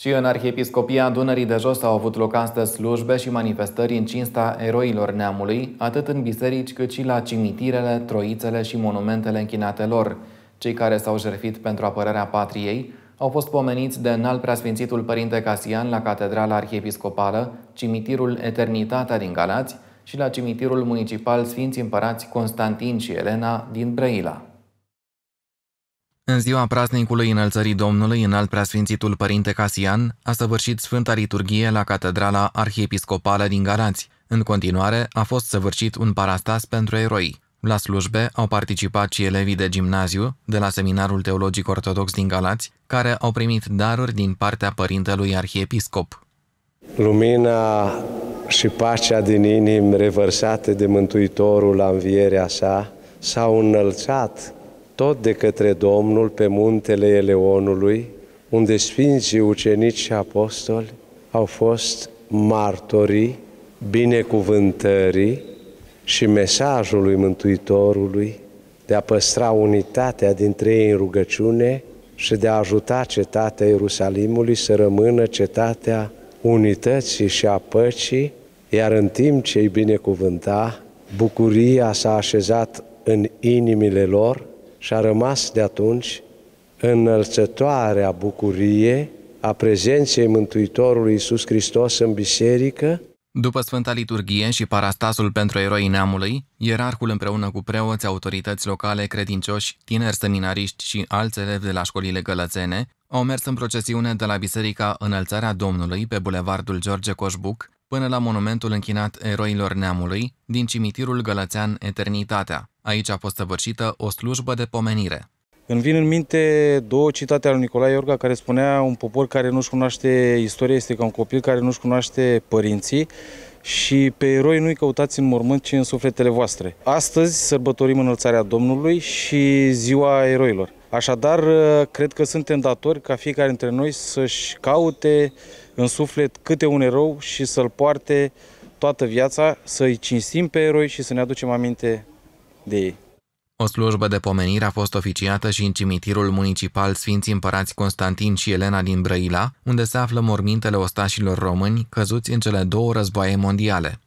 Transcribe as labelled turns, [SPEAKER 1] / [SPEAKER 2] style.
[SPEAKER 1] Și în Arhiepiscopia Dunării de Jos au avut loc astăzi slujbe și manifestări în cinsta eroilor neamului, atât în biserici cât și la cimitirele, troițele și monumentele închinate lor. Cei care s-au jertfit pentru apărarea patriei au fost pomeniți de înalt preasfințitul Părinte Casian la Catedrala Arhiepiscopală, cimitirul Eternitatea din Galați și la cimitirul municipal Sfinți Împărați Constantin și Elena din Brăila. În ziua praznicului înălțării Domnului, în alt preasfințitul Părinte Casian a săvârșit Sfânta Liturghie la Catedrala Arhiepiscopală din Galați. În continuare, a fost săvârșit un parastas pentru eroi. La slujbe au participat și elevii de gimnaziu de la Seminarul Teologic Ortodox din Galați, care au primit daruri din partea Părintelui Arhiepiscop.
[SPEAKER 2] Lumina și pacea din inim revărsate de Mântuitorul la învierea sa s-au înălțat tot de către Domnul pe muntele Eleonului, unde sfinții ucenici și apostoli au fost martorii binecuvântării și mesajului Mântuitorului de a păstra unitatea dintre ei în rugăciune și de a ajuta cetatea Ierusalimului să rămână cetatea unității și a păcii, iar în timp ce îi binecuvânta, bucuria s-a așezat în inimile lor și a rămas de atunci înălțătoarea bucurie a prezenței Mântuitorului Iisus Hristos în biserică,
[SPEAKER 1] după Sfânta Liturghie și parastasul pentru eroi neamului, ierarhul împreună cu preoți, autorități locale, credincioși, tineri seminariști și alți elevi de la școlile gălățene au mers în procesiune de la Biserica Înălțarea Domnului pe Bulevardul George Coșbuc până la monumentul închinat eroilor neamului din cimitirul gălățean Eternitatea. Aici a fost săvârșită o slujbă de pomenire.
[SPEAKER 3] Îmi vin în minte două citate ale lui Nicolae Iorga care spunea un popor care nu-și cunoaște istoria este ca un copil care nu-și cunoaște părinții și pe eroi nu-i căutați în mormânt, ci în sufletele voastre. Astăzi sărbătorim înălțarea Domnului și ziua eroilor. Așadar, uh, cred că suntem datori ca fiecare dintre noi să-și caute în suflet câte un erou și să-l poarte toată viața, să-i cinstim pe eroi și să ne aducem aminte de ei.
[SPEAKER 1] O slujbă de pomenire a fost oficiată și în cimitirul municipal Sfinții Împărați Constantin și Elena din Brăila, unde se află mormintele ostașilor români căzuți în cele două războaie mondiale.